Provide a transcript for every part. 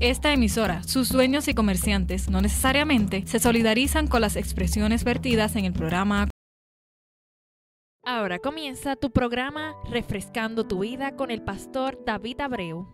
Esta emisora, sus dueños y comerciantes no necesariamente se solidarizan con las expresiones vertidas en el programa. Ahora comienza tu programa Refrescando tu vida con el pastor David Abreu.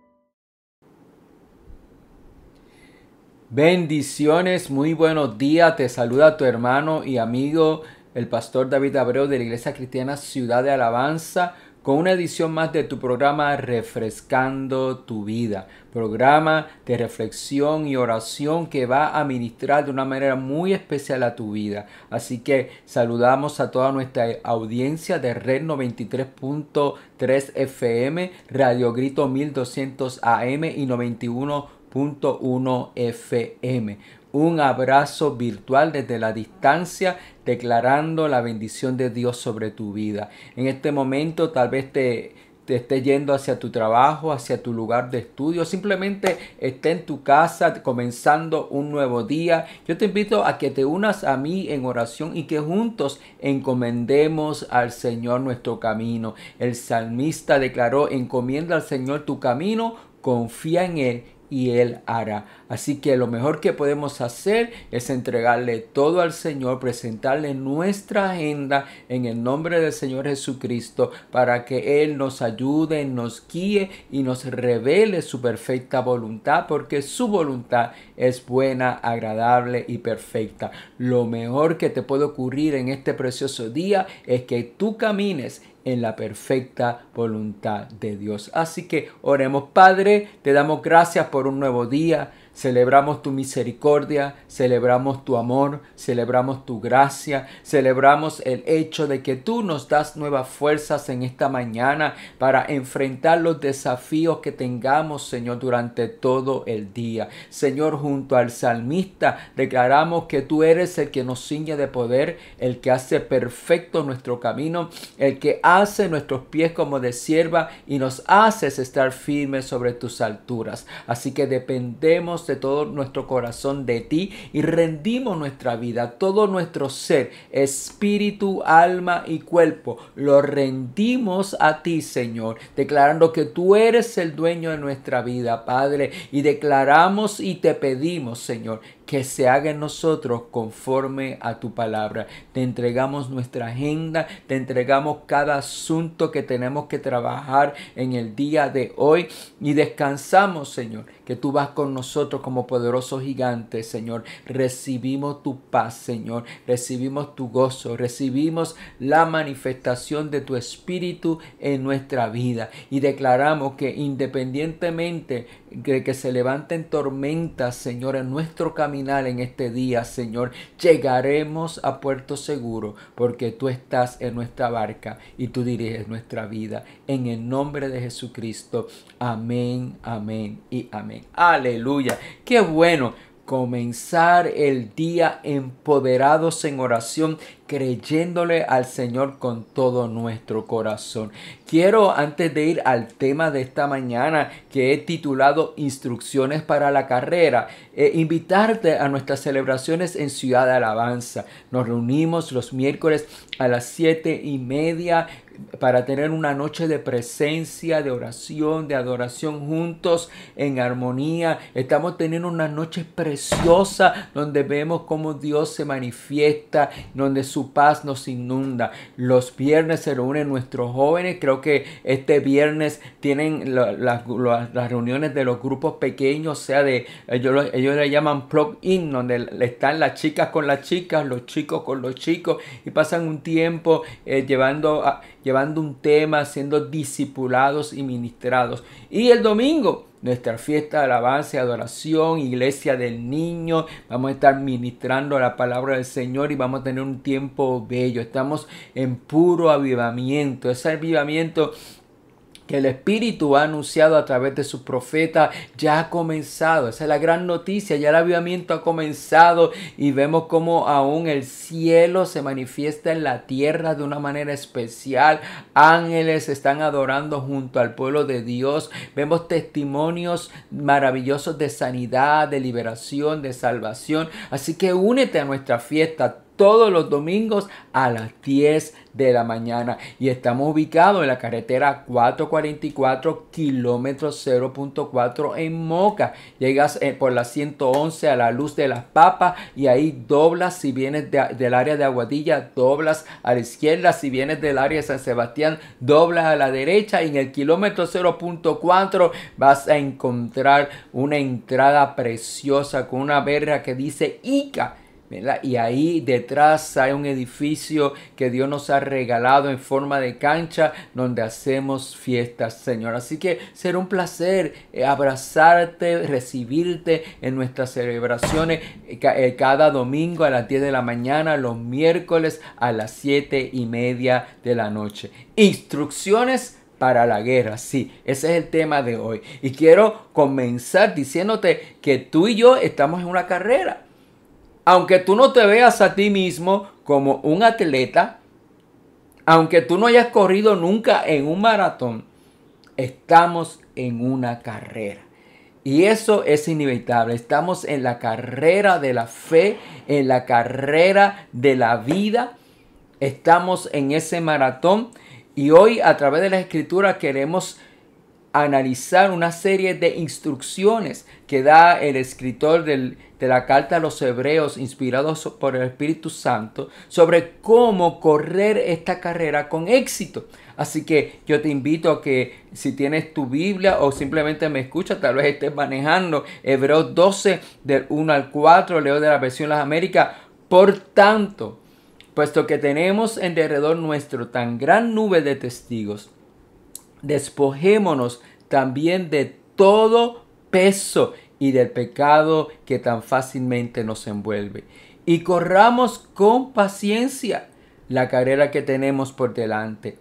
Bendiciones, muy buenos días. Te saluda tu hermano y amigo, el pastor David Abreu de la Iglesia Cristiana Ciudad de Alabanza con una edición más de tu programa Refrescando tu vida, programa de reflexión y oración que va a ministrar de una manera muy especial a tu vida. Así que saludamos a toda nuestra audiencia de Red 93.3 FM, Radio Grito 1200 AM y 91.1 FM un abrazo virtual desde la distancia declarando la bendición de Dios sobre tu vida. En este momento tal vez te, te estés yendo hacia tu trabajo, hacia tu lugar de estudio, simplemente esté en tu casa comenzando un nuevo día. Yo te invito a que te unas a mí en oración y que juntos encomendemos al Señor nuestro camino. El salmista declaró, encomienda al Señor tu camino, confía en Él y Él hará. Así que lo mejor que podemos hacer es entregarle todo al Señor, presentarle nuestra agenda en el nombre del Señor Jesucristo para que Él nos ayude, nos guíe y nos revele su perfecta voluntad, porque su voluntad es buena, agradable y perfecta. Lo mejor que te puede ocurrir en este precioso día es que tú camines en la perfecta voluntad de Dios. Así que oremos, Padre, te damos gracias por un nuevo día. Celebramos tu misericordia, celebramos tu amor, celebramos tu gracia, celebramos el hecho de que tú nos das nuevas fuerzas en esta mañana para enfrentar los desafíos que tengamos, Señor, durante todo el día. Señor, junto al salmista, declaramos que tú eres el que nos ciñe de poder, el que hace perfecto nuestro camino, el que hace nuestros pies como de sierva y nos haces estar firmes sobre tus alturas. Así que dependemos de todo nuestro corazón de ti y rendimos nuestra vida, todo nuestro ser, espíritu, alma y cuerpo. Lo rendimos a ti, Señor, declarando que tú eres el dueño de nuestra vida, Padre, y declaramos y te pedimos, Señor, que se haga en nosotros conforme a tu palabra. Te entregamos nuestra agenda, te entregamos cada asunto que tenemos que trabajar en el día de hoy y descansamos, Señor, que tú vas con nosotros como poderoso gigante, Señor. Recibimos tu paz, Señor. Recibimos tu gozo. Recibimos la manifestación de tu Espíritu en nuestra vida y declaramos que independientemente que, se levanten tormentas, Señor, en nuestro caminar en este día, Señor. Llegaremos a puerto seguro porque tú estás en nuestra barca y tú diriges nuestra vida. En el nombre de Jesucristo. Amén, amén y amén. Aleluya. Qué bueno comenzar el día empoderados en oración, creyéndole al Señor con todo nuestro corazón. Quiero, antes de ir al tema de esta mañana, que he titulado Instrucciones para la carrera, eh, invitarte a nuestras celebraciones en Ciudad de Alabanza. Nos reunimos los miércoles a las siete y media para tener una noche de presencia, de oración, de adoración juntos en armonía. Estamos teniendo una noche preciosa donde vemos cómo Dios se manifiesta, donde su paz nos inunda. Los viernes se reúnen nuestros jóvenes, creo que este viernes tienen las reuniones de los grupos pequeños, o sea, de ellos, le llaman plug-in, donde están las chicas con las chicas, los chicos con los chicos, y pasan un tiempo eh, llevando, llevando un tema, siendo discipulados y ministrados. Y el domingo nuestra fiesta de alabanza y adoración, iglesia del niño. Vamos a estar ministrando la palabra del Señor y vamos a tener un tiempo bello. Estamos en puro avivamiento. Ese avivamiento que el Espíritu ha anunciado a través de su profeta ya ha comenzado. Esa es la gran noticia, ya el avivamiento ha comenzado y vemos como aún el cielo se manifiesta en la tierra de una manera especial. Ángeles están adorando junto al pueblo de Dios. Vemos testimonios maravillosos de sanidad, de liberación, de salvación. Así que únete a nuestra fiesta todos los domingos a las 10 de la mañana y estamos ubicados en la carretera 444 kilómetro 0.4 en Moca. Llegas eh, por la 111 a la luz de las papas y ahí doblas si vienes del área de Aguadilla, doblas a la izquierda, si vienes del área de San Sebastián, doblas a la derecha y en el kilómetro 0.4 vas a encontrar una entrada preciosa con una verja que dice ICA y ahí detrás hay un edificio que Dios nos ha regalado en forma de cancha donde hacemos fiestas, Señor. Así que será un placer eh, abrazarte, recibirte en nuestras celebraciones eh, eh, cada domingo a las 10 de la mañana, los miércoles a las 7 y media de la noche. Instrucciones para la guerra. Sí, ese es el tema de hoy. Y quiero comenzar diciéndote que tú y yo estamos en una carrera aunque tú no te veas a ti mismo como un atleta, aunque tú no hayas corrido nunca en un maratón, estamos en una carrera. Y eso es inevitable. Estamos en la carrera de la fe, en la carrera de la vida. Estamos en ese maratón. Y hoy a través de la escritura queremos analizar una serie de instrucciones que da el escritor de la carta a los hebreos, inspirados por el Espíritu Santo, sobre cómo correr esta carrera con éxito. Así que yo te invito a que si tienes tu Biblia o simplemente me escuchas, tal vez estés manejando Hebreos 12 del 1 al 4, leo de la versión Las Américas. Por tanto, puesto que tenemos en derredor nuestro tan gran nube de testigos, despojémonos también de todo peso y del pecado que tan fácilmente nos envuelve. Y corramos con paciencia la carrera que tenemos por delante,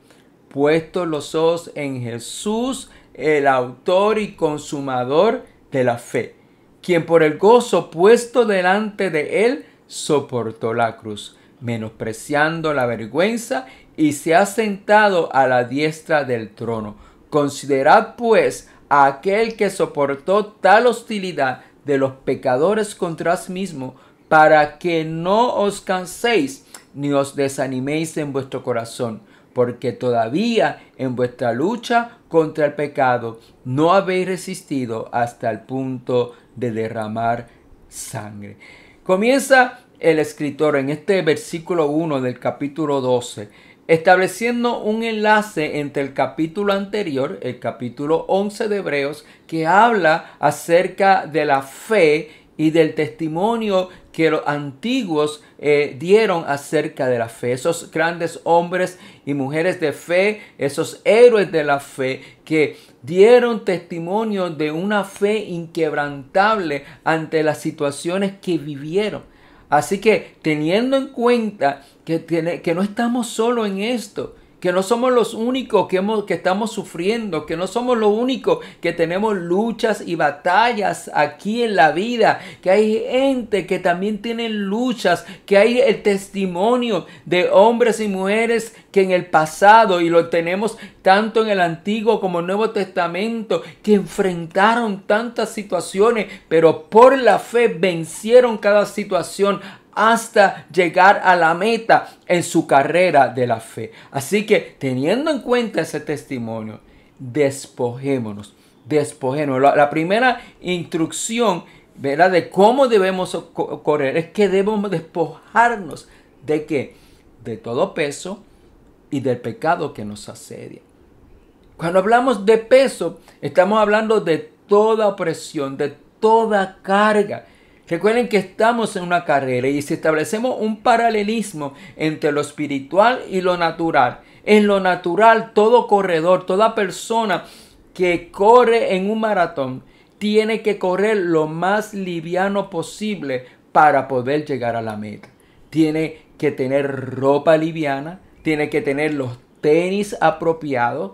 puestos los ojos en Jesús, el autor y consumador de la fe, quien por el gozo puesto delante de él soportó la cruz, menospreciando la vergüenza y se ha sentado a la diestra del trono. Considerad pues a aquel que soportó tal hostilidad de los pecadores contra sí mismo, para que no os canséis ni os desaniméis en vuestro corazón, porque todavía en vuestra lucha contra el pecado no habéis resistido hasta el punto de derramar sangre. Comienza el escritor en este versículo 1 del capítulo 12 estableciendo un enlace entre el capítulo anterior, el capítulo 11 de Hebreos, que habla acerca de la fe y del testimonio que los antiguos eh, dieron acerca de la fe. Esos grandes hombres y mujeres de fe, esos héroes de la fe que dieron testimonio de una fe inquebrantable ante las situaciones que vivieron. Así que teniendo en cuenta que, que no estamos solo en esto, que no somos los únicos que, hemos, que estamos sufriendo, que no somos los únicos que tenemos luchas y batallas aquí en la vida, que hay gente que también tiene luchas, que hay el testimonio de hombres y mujeres que en el pasado, y lo tenemos tanto en el Antiguo como el Nuevo Testamento, que enfrentaron tantas situaciones, pero por la fe vencieron cada situación hasta llegar a la meta en su carrera de la fe. Así que teniendo en cuenta ese testimonio, despojémonos, despojémonos. La, primera instrucción ¿verdad? de cómo debemos correr es que debemos despojarnos de De todo peso, y del pecado que nos asedia. Cuando hablamos de peso, estamos hablando de toda presión, de toda carga. Recuerden que estamos en una carrera y si establecemos un paralelismo entre lo espiritual y lo natural, en lo natural todo corredor, toda persona que corre en un maratón, tiene que correr lo más liviano posible para poder llegar a la meta. Tiene que tener ropa liviana, tiene que tener los tenis apropiados,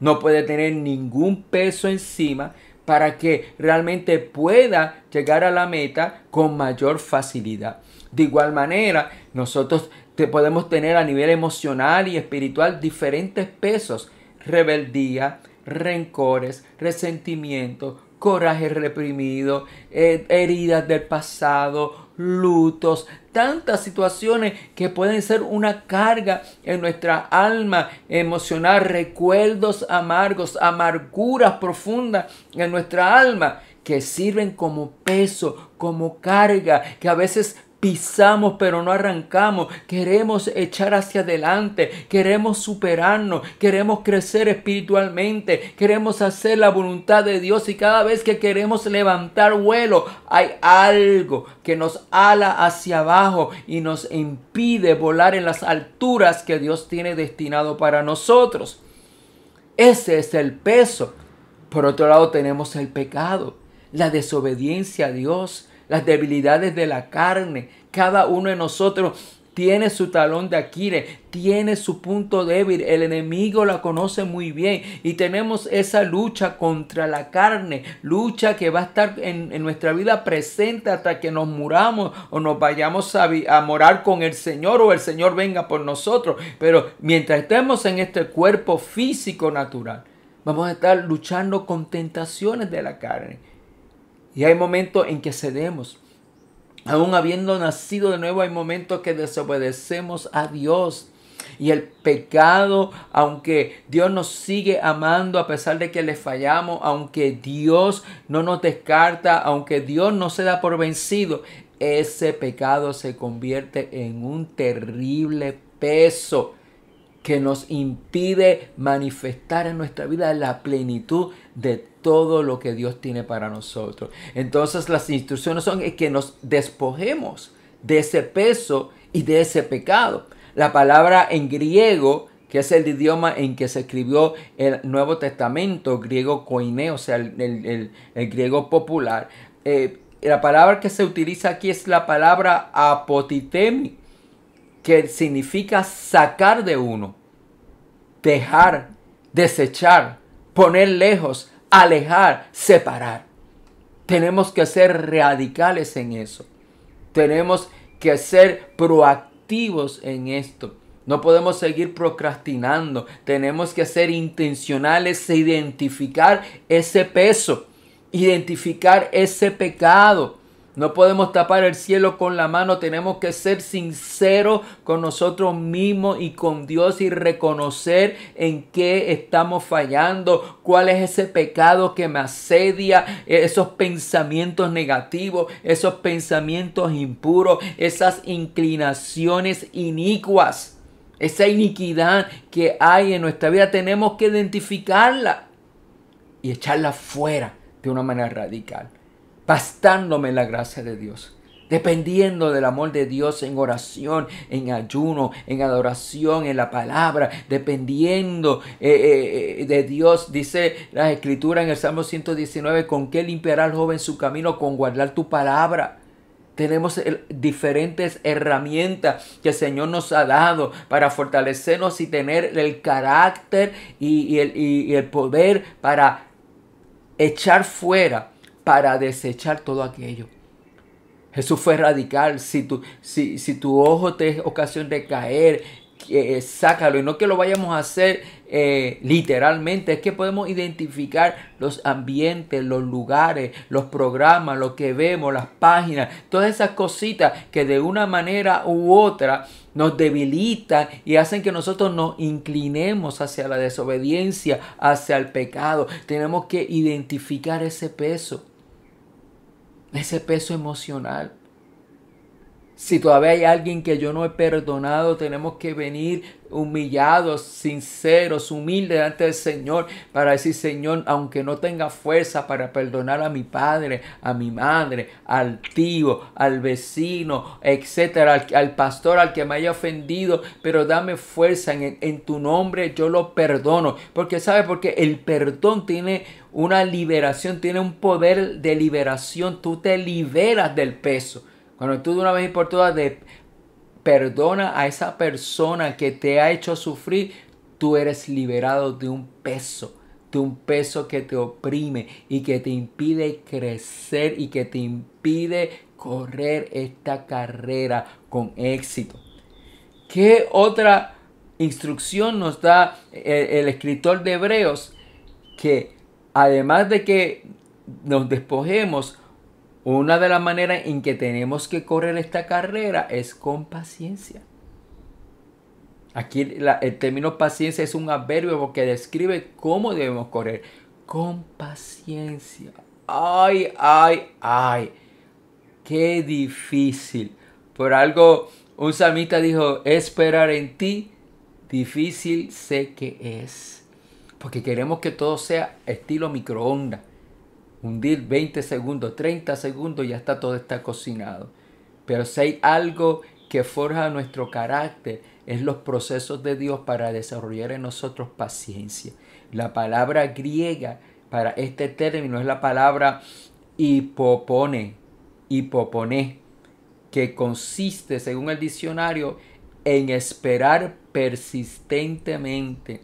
no puede tener ningún peso encima para que realmente pueda llegar a la meta con mayor facilidad. De igual manera, nosotros te podemos tener a nivel emocional y espiritual diferentes pesos, rebeldía, rencores, resentimiento, coraje reprimido, eh, heridas del pasado, lutos, tantas situaciones que pueden ser una carga en nuestra alma emocional, recuerdos amargos, amarguras profundas en nuestra alma que sirven como peso, como carga, que a veces Pisamos pero no arrancamos. Queremos echar hacia adelante. Queremos superarnos. Queremos crecer espiritualmente. Queremos hacer la voluntad de Dios. Y cada vez que queremos levantar vuelo, hay algo que nos ala hacia abajo y nos impide volar en las alturas que Dios tiene destinado para nosotros. Ese es el peso. Por otro lado tenemos el pecado, la desobediencia a Dios, las debilidades de la carne. Cada uno de nosotros tiene su talón de Aquiles, tiene su punto débil, el enemigo la conoce muy bien y tenemos esa lucha contra la carne, lucha que va a estar en, nuestra vida presente hasta que nos muramos o nos vayamos a, a, morar con el Señor o el Señor venga por nosotros, pero mientras estemos en este cuerpo físico natural, vamos a estar luchando con tentaciones de la carne. Y hay momentos en que cedemos. Aún habiendo nacido de nuevo, hay momentos que desobedecemos a Dios. Y el pecado, aunque Dios nos sigue amando a pesar de que le fallamos, aunque Dios no nos descarta, aunque Dios no se da por vencido, ese pecado se convierte en un terrible peso que nos impide manifestar en nuestra vida la plenitud de todo lo que Dios tiene para nosotros. Entonces las instrucciones son que nos despojemos de ese peso y de ese pecado. La palabra en griego, que es el idioma en que se escribió el Nuevo Testamento, griego koiné, o sea, el, griego popular, eh, la palabra que se utiliza aquí es la palabra apotitemi, que significa sacar de uno dejar, desechar, poner lejos, alejar, separar. Tenemos que ser radicales en eso. Tenemos que ser proactivos en esto. No podemos seguir procrastinando. Tenemos que ser intencionales e identificar ese peso, identificar ese pecado no podemos tapar el cielo con la mano, tenemos que ser sinceros con nosotros mismos y con Dios y reconocer en qué estamos fallando, cuál es ese pecado que me asedia, esos pensamientos negativos, esos pensamientos impuros, esas inclinaciones inicuas, esa iniquidad que hay en nuestra vida, tenemos que identificarla y echarla fuera de una manera radical bastándome la gracia de Dios, dependiendo del amor de Dios en oración, en ayuno, en adoración, en la palabra, dependiendo eh, eh, eh, de Dios, dice la escritura en el Salmo 119, ¿con qué limpiará al joven su camino? Con guardar tu palabra. Tenemos diferentes herramientas que el Señor nos ha dado para fortalecernos y tener el carácter y el poder para echar fuera para desechar todo aquello. Jesús fue radical. Si tu, si, si tu ojo te es ocasión de caer, eh, eh, sácalo. Y no que lo vayamos a hacer eh, literalmente, es que podemos identificar los ambientes, los lugares, los programas, lo que vemos, las páginas, todas esas cositas que de una manera u otra nos debilitan y hacen que nosotros nos inclinemos hacia la desobediencia, hacia el pecado. Tenemos que identificar ese peso ese peso emocional si todavía hay alguien que yo no he perdonado, tenemos que venir humillados, sinceros, humildes ante del Señor para decir, Señor, aunque no tenga fuerza para perdonar a mi padre, a mi madre, al tío, al vecino, etcétera, al, pastor, al que me haya ofendido, pero dame fuerza en, en tu nombre, yo lo perdono. Porque, ¿sabe? Porque el perdón tiene una liberación, tiene un poder de liberación. Tú te liberas del peso. Cuando tú de una vez y por todas de, perdona a esa persona que te ha hecho sufrir, tú eres liberado de un peso, de un peso que te oprime y que te impide crecer y que te impide correr esta carrera con éxito. ¿Qué otra instrucción nos da eh, el escritor de Hebreos? Que además de que nos despojemos, una de las maneras en que tenemos que correr esta carrera es con paciencia. Aquí el término paciencia es un adverbio que describe cómo debemos correr. Con paciencia. Ay, ay, ay. Qué difícil. Por algo, un samita dijo, esperar en ti, difícil sé que es. Porque queremos que todo sea estilo microondas hundir 20 segundos, 30 segundos, ya está todo está cocinado. Pero si hay algo que forja nuestro carácter, es los procesos de Dios para desarrollar en nosotros paciencia. La palabra griega para este término es la palabra hipopone, hipopone, que consiste, según el diccionario, en esperar persistentemente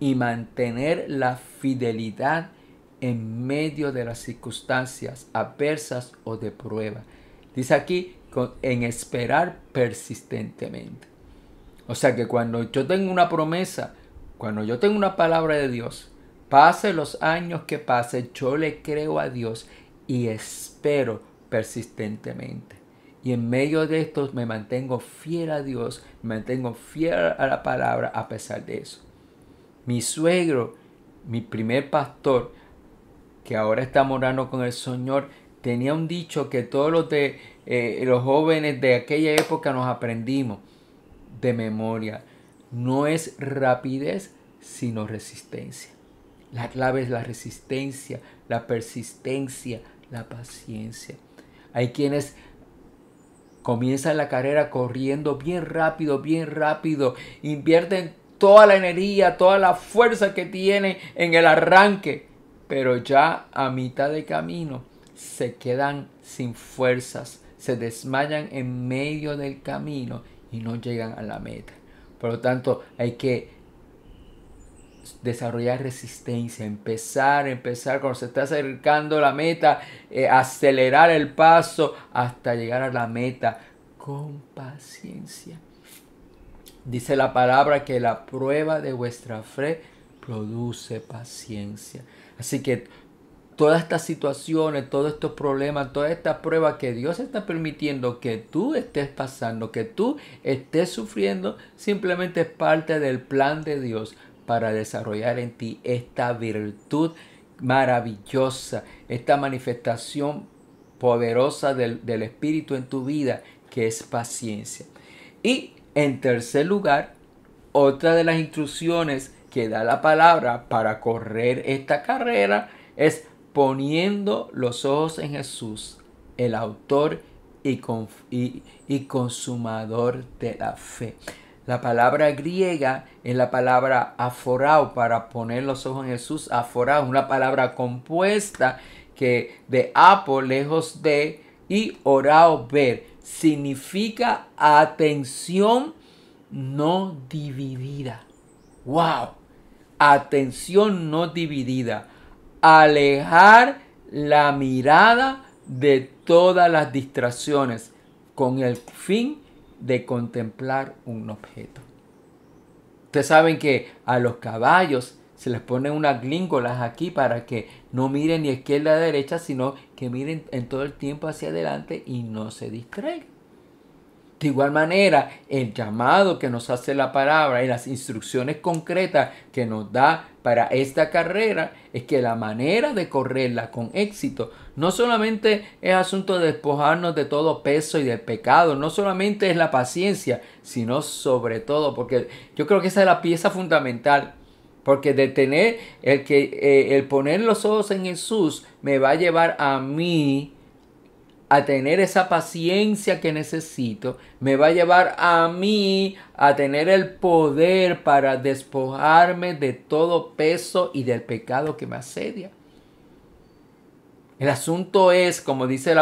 y mantener la fidelidad en medio de las circunstancias adversas o de prueba. Dice aquí, en esperar persistentemente. O sea que cuando yo tengo una promesa, cuando yo tengo una palabra de Dios, pase los años que pase, yo le creo a Dios y espero persistentemente. Y en medio de esto me mantengo fiel a Dios, me mantengo fiel a la palabra a pesar de eso. Mi suegro, mi primer pastor, que ahora está morando con el Señor, tenía un dicho que todos los, de, eh, los jóvenes de aquella época nos aprendimos de memoria. No es rapidez, sino resistencia. La clave es la resistencia, la persistencia, la paciencia. Hay quienes comienzan la carrera corriendo bien rápido, bien rápido, invierten toda la energía, toda la fuerza que tienen en el arranque, pero ya a mitad de camino se quedan sin fuerzas, se desmayan en medio del camino y no llegan a la meta. Por lo tanto, hay que desarrollar resistencia, empezar, empezar cuando se está acercando la meta, eh, acelerar el paso hasta llegar a la meta con paciencia. Dice la palabra que la prueba de vuestra fe produce paciencia. Así que todas estas situaciones, todos estos problemas, todas estas pruebas que Dios está permitiendo que tú estés pasando, que tú estés sufriendo, simplemente es parte del plan de Dios para desarrollar en ti esta virtud maravillosa, esta manifestación poderosa del, Espíritu en tu vida, que es paciencia. Y en tercer lugar, otra de las instrucciones que da la palabra para correr esta carrera es poniendo los ojos en Jesús, el autor y, consumador de la fe. La palabra griega es la palabra aforao, para poner los ojos en Jesús, aforao, una palabra compuesta que de apo, lejos de, y orao, ver, significa atención no dividida. ¡Wow! atención no dividida, alejar la mirada de todas las distracciones con el fin de contemplar un objeto. Ustedes saben que a los caballos se les ponen unas glíngolas aquí para que no miren ni izquierda ni derecha, sino que miren en todo el tiempo hacia adelante y no se distraigan. De igual manera, el llamado que nos hace la palabra y las instrucciones concretas que nos da para esta carrera es que la manera de correrla con éxito no solamente es asunto de despojarnos de todo peso y del pecado, no solamente es la paciencia, sino sobre todo, porque yo creo que esa es la pieza fundamental porque tener el que eh, el poner los ojos en Jesús me va a llevar a mí a tener esa paciencia que necesito, me va a llevar a mí a tener el poder para despojarme de todo peso y del pecado que me asedia. El asunto es, como dice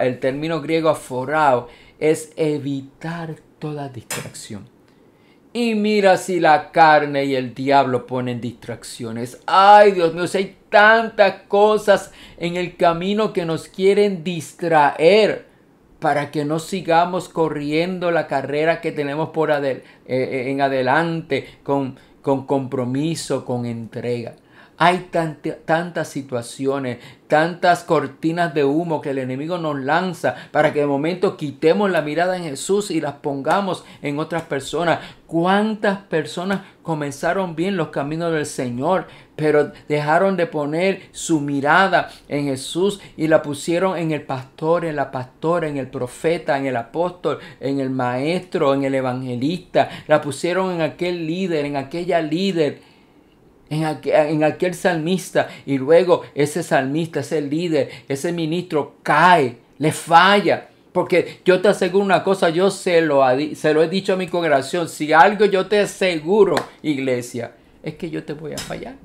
el término griego aforado es evitar toda distracción. Y mira si la carne y el diablo ponen distracciones. Ay, Dios mío, hay tantas cosas en el camino que nos quieren distraer para que no sigamos corriendo la carrera que tenemos por eh, eh, en adelante con, con compromiso, con entrega. Hay tantas situaciones, tantas cortinas de humo que el enemigo nos lanza para que de momento quitemos la mirada en Jesús y las pongamos en otras personas. ¿Cuántas personas comenzaron bien los caminos del Señor, pero dejaron de poner su mirada en Jesús y la pusieron en el pastor, en la pastora, en el profeta, en el apóstol, en el maestro, en el evangelista? La pusieron en aquel líder, en aquella líder en aquel, salmista y luego ese salmista, ese líder, ese ministro cae, le falla. Porque yo te aseguro una cosa, yo lo, se lo he dicho a mi congregación, si algo yo te aseguro, iglesia, es que yo te voy a fallar.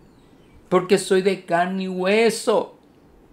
Porque soy de carne y hueso.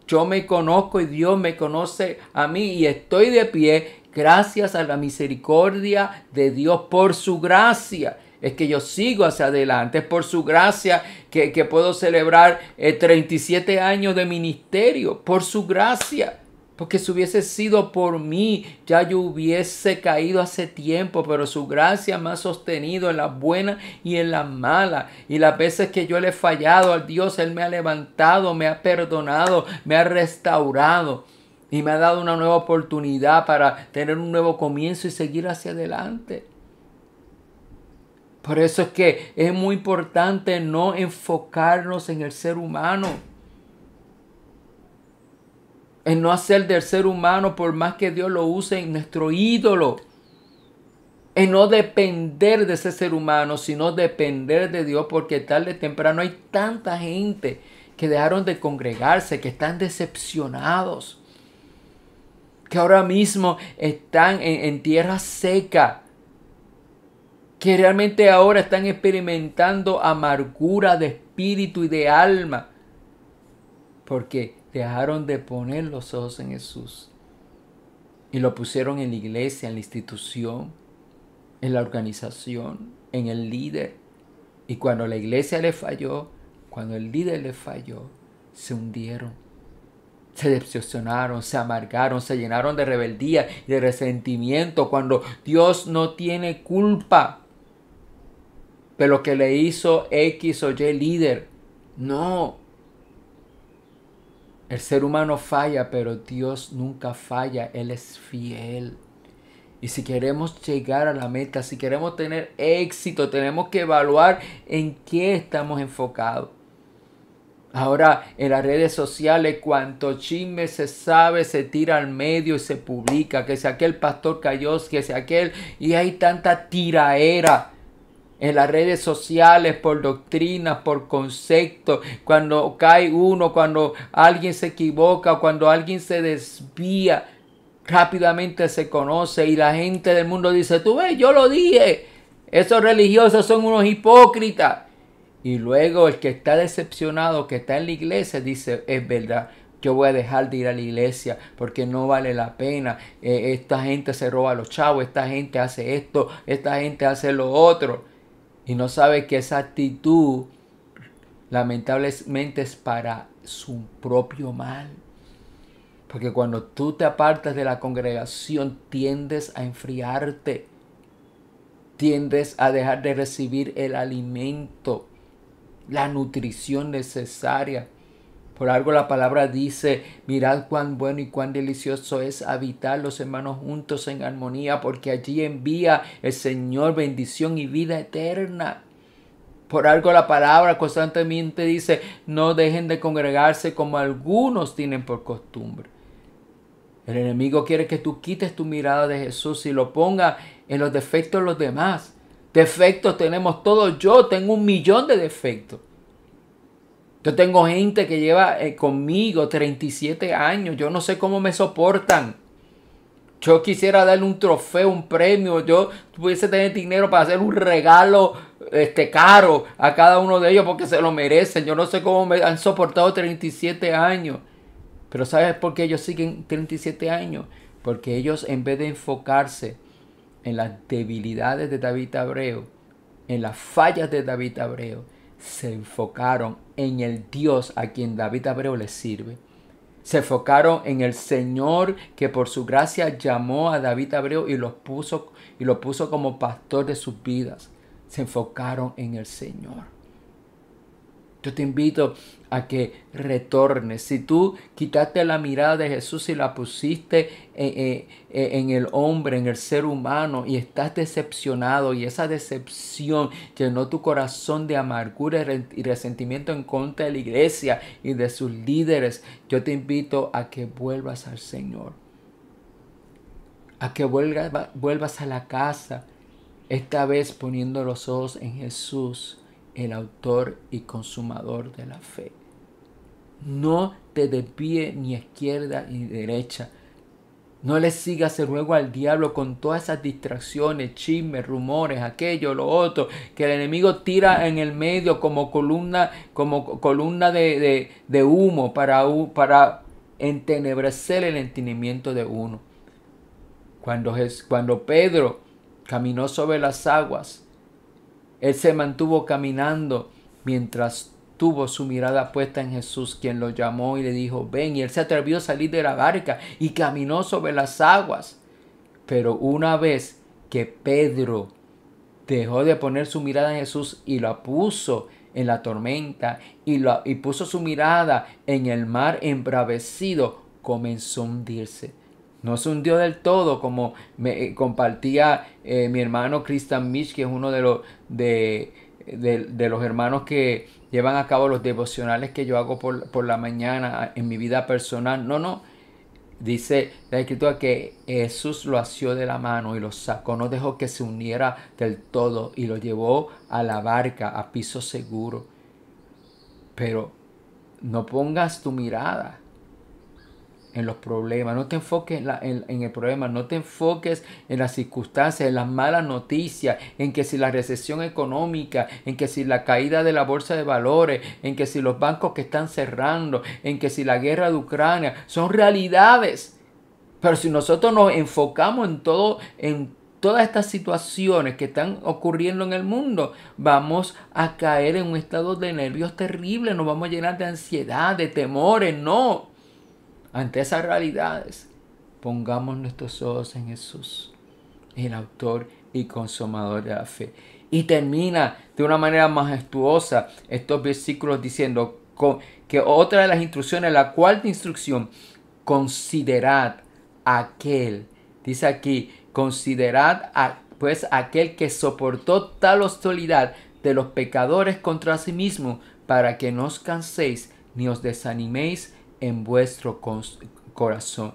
Yo me conozco y Dios me conoce a mí y estoy de pie gracias a la misericordia de Dios por su gracia es que yo sigo hacia adelante. Es por su gracia que, puedo celebrar 37 eh, años de ministerio, por su gracia. Porque si hubiese sido por mí, ya yo hubiese caído hace tiempo, pero su gracia me ha sostenido en la buena y en la mala. Y las veces que yo le he fallado al Dios, Él me ha levantado, me ha perdonado, me ha restaurado y me ha dado una nueva oportunidad para tener un nuevo comienzo y seguir hacia adelante. Por eso es que es muy importante no enfocarnos en el ser humano. En no hacer del ser humano, por más que Dios lo use, en nuestro ídolo. En no depender de ese ser humano, sino depender de Dios, porque tarde o temprano hay tanta gente que dejaron de congregarse, que están decepcionados, que ahora mismo están en tierra seca que realmente ahora están experimentando amargura de espíritu y de alma, porque dejaron de poner los ojos en Jesús y lo pusieron en la iglesia, en la institución, en la organización, en el líder. Y cuando la iglesia le falló, cuando el líder le falló, se hundieron, se decepcionaron, se amargaron, se llenaron de rebeldía y de resentimiento cuando Dios no tiene culpa pero que le hizo X o Y líder. No. El ser humano falla, pero Dios nunca falla. Él es fiel. Y si queremos llegar a la meta, si queremos tener éxito, tenemos que evaluar en qué estamos enfocados. Ahora en las redes sociales, cuanto chisme se sabe, se tira al medio y se publica. Que sea aquel pastor cayó, que sea aquel. Y hay tanta tiraera en las redes sociales, por doctrinas, por conceptos, cuando cae uno, cuando alguien se equivoca, cuando alguien se desvía, rápidamente se conoce y la gente del mundo dice, tú ves, yo lo dije, esos religiosos son unos hipócritas. Y luego el que está decepcionado, que está en la iglesia, dice, es verdad, yo voy a dejar de ir a la iglesia porque no vale la pena. Eh, esta gente se roba a los chavos, esta gente hace esto, esta gente hace lo otro y no sabe que esa actitud lamentablemente es para su propio mal. Porque cuando tú te apartas de la congregación tiendes a enfriarte, tiendes a dejar de recibir el alimento, la nutrición necesaria por algo la palabra dice, mirad cuán bueno y cuán delicioso es habitar los hermanos juntos en armonía, porque allí envía el Señor bendición y vida eterna. Por algo la palabra constantemente dice, no dejen de congregarse como algunos tienen por costumbre. El enemigo quiere que tú quites tu mirada de Jesús y lo ponga en los defectos de los demás. Defectos tenemos todos. Yo tengo un millón de defectos. Yo tengo gente que lleva eh, conmigo 37 años. Yo no sé cómo me soportan. Yo quisiera darle un trofeo, un premio. Yo pudiese tener dinero para hacer un regalo este, caro a cada uno de ellos porque se lo merecen. Yo no sé cómo me han soportado 37 años. Pero ¿sabes por qué ellos siguen 37 años? Porque ellos en vez de enfocarse en las debilidades de David Abreu, en las fallas de David Abreu, se enfocaron en el Dios a quien David Abreu le sirve. Se enfocaron en el Señor que por su gracia llamó a David Abreu y lo puso, y lo puso como pastor de sus vidas. Se enfocaron en el Señor. Yo te invito a que retornes. Si tú quitaste la mirada de Jesús y la pusiste eh, eh, eh, en, el hombre, en el ser humano, y estás decepcionado, y esa decepción llenó tu corazón de amargura y resentimiento en contra de la iglesia y de sus líderes, yo te invito a que vuelvas al Señor. A que vuelvas a la casa, esta vez poniendo los ojos en Jesús el autor y consumador de la fe. No te desvíe ni izquierda ni derecha. No le sigas el ruego al diablo con todas esas distracciones, chismes, rumores, aquello, lo otro, que el enemigo tira en el medio como columna, como columna de, de, humo para, para entenebrecer el entendimiento de uno. Cuando, cuando Pedro caminó sobre las aguas, él se mantuvo caminando mientras tuvo su mirada puesta en Jesús, quien lo llamó y le dijo, ven, y él se atrevió a salir de la barca y caminó sobre las aguas. Pero una vez que Pedro dejó de poner su mirada en Jesús y la puso en la tormenta y, y puso su mirada en el mar embravecido, comenzó a hundirse no un hundió del todo, como me eh, compartía eh, mi hermano Christian Mitch, que es uno de los, de, los hermanos que llevan a cabo los devocionales que yo hago por, por la mañana en mi vida personal. No, no. Dice la escritura que Jesús lo asió de la mano y lo sacó, no dejó que se uniera del todo y lo llevó a la barca, a piso seguro. Pero no pongas tu mirada en los problemas, no te enfoques en, en, el problema, no te enfoques en las circunstancias, en las malas noticias, en que si la recesión económica, en que si la caída de la bolsa de valores, en que si los bancos que están cerrando, en que si la guerra de Ucrania, son realidades. Pero si nosotros nos enfocamos en todo, en todas estas situaciones que están ocurriendo en el mundo, vamos a caer en un estado de nervios terrible, nos vamos a llenar de ansiedad, de temores, no. Ante esas realidades, pongamos nuestros ojos en Jesús, el autor y consumador de la fe. Y termina de una manera majestuosa estos versículos diciendo que otra de las instrucciones, la cuarta instrucción, considerad aquel, dice aquí, considerad pues aquel que soportó tal hostilidad de los pecadores contra sí mismo, para que no os canséis ni os desaniméis en vuestro corazón.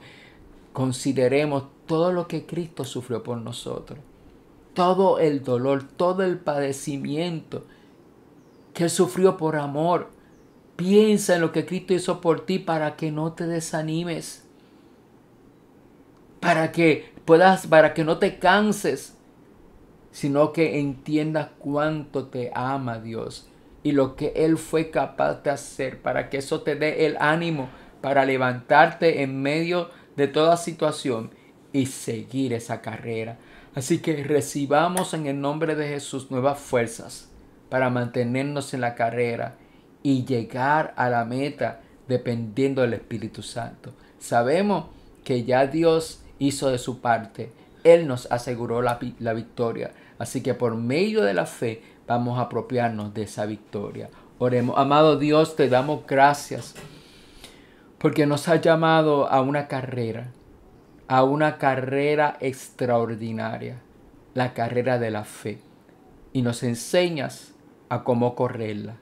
Consideremos todo lo que Cristo sufrió por nosotros. Todo el dolor, todo el padecimiento que sufrió por amor. Piensa en lo que Cristo hizo por ti para que no te desanimes. Para que puedas, para que no te canses, sino que entiendas cuánto te ama Dios y lo que Él fue capaz de hacer, para que eso te dé el ánimo para levantarte en medio de toda situación y seguir esa carrera. Así que recibamos en el nombre de Jesús nuevas fuerzas para mantenernos en la carrera y llegar a la meta dependiendo del Espíritu Santo. Sabemos que ya Dios hizo de su parte. Él nos aseguró la, la victoria. Así que por medio de la fe vamos a apropiarnos de esa victoria. Oremos, amado Dios, te damos gracias porque nos has llamado a una carrera, a una carrera extraordinaria, la carrera de la fe, y nos enseñas a cómo correrla,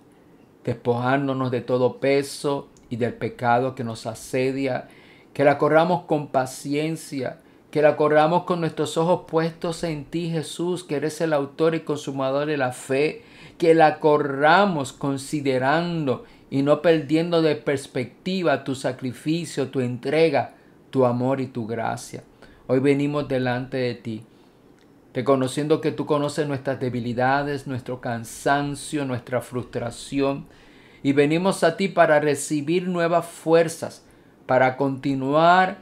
despojándonos de todo peso y del pecado que nos asedia, que la corramos con paciencia que la corramos con nuestros ojos puestos en ti, Jesús, que eres el autor y consumador de la fe, que la corramos considerando y no perdiendo de perspectiva tu sacrificio, tu entrega, tu amor y tu gracia. Hoy venimos delante de ti, reconociendo que tú conoces nuestras debilidades, nuestro cansancio, nuestra frustración, y venimos a ti para recibir nuevas fuerzas, para continuar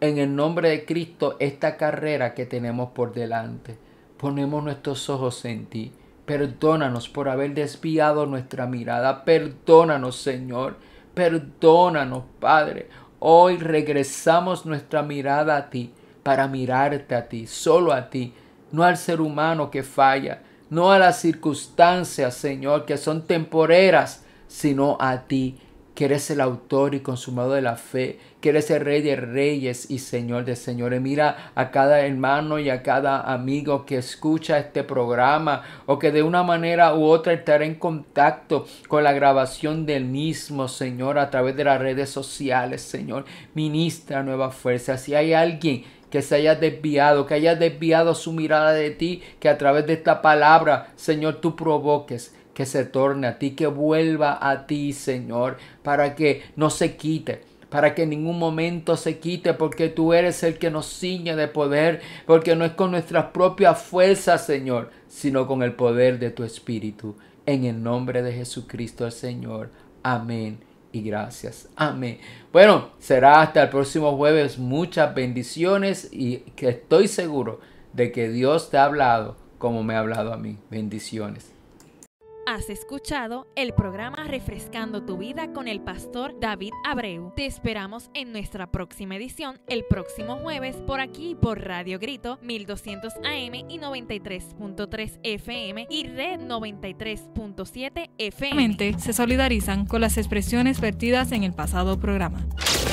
en el nombre de Cristo esta carrera que tenemos por delante. Ponemos nuestros ojos en ti. Perdónanos por haber desviado nuestra mirada. Perdónanos, Señor. Perdónanos, Padre. Hoy regresamos nuestra mirada a ti para mirarte a ti, solo a ti, no al ser humano que falla, no a las circunstancias, Señor, que son temporeras, sino a ti que eres el autor y consumado de la fe, que eres el rey de reyes y señor de señores. Mira a cada hermano y a cada amigo que escucha este programa o que de una manera u otra estará en contacto con la grabación del mismo, Señor, a través de las redes sociales, Señor. Ministra nueva fuerza. Si hay alguien que se haya desviado, que haya desviado su mirada de ti, que a través de esta palabra, Señor, tú provoques que se torne a ti, que vuelva a ti, Señor, para que no se quite para que en ningún momento se quite, porque tú eres el que nos ciñe de poder, porque no es con nuestras propias fuerzas, Señor, sino con el poder de tu Espíritu. En el nombre de Jesucristo el Señor. Amén. Y gracias. Amén. Bueno, será hasta el próximo jueves. Muchas bendiciones y que estoy seguro de que Dios te ha hablado como me ha hablado a mí. Bendiciones. Has escuchado el programa Refrescando tu vida con el pastor David Abreu. Te esperamos en nuestra próxima edición el próximo jueves por aquí por Radio Grito 1200 AM y 93.3 FM y Red 93.7 FM. Se solidarizan con las expresiones vertidas en el pasado programa.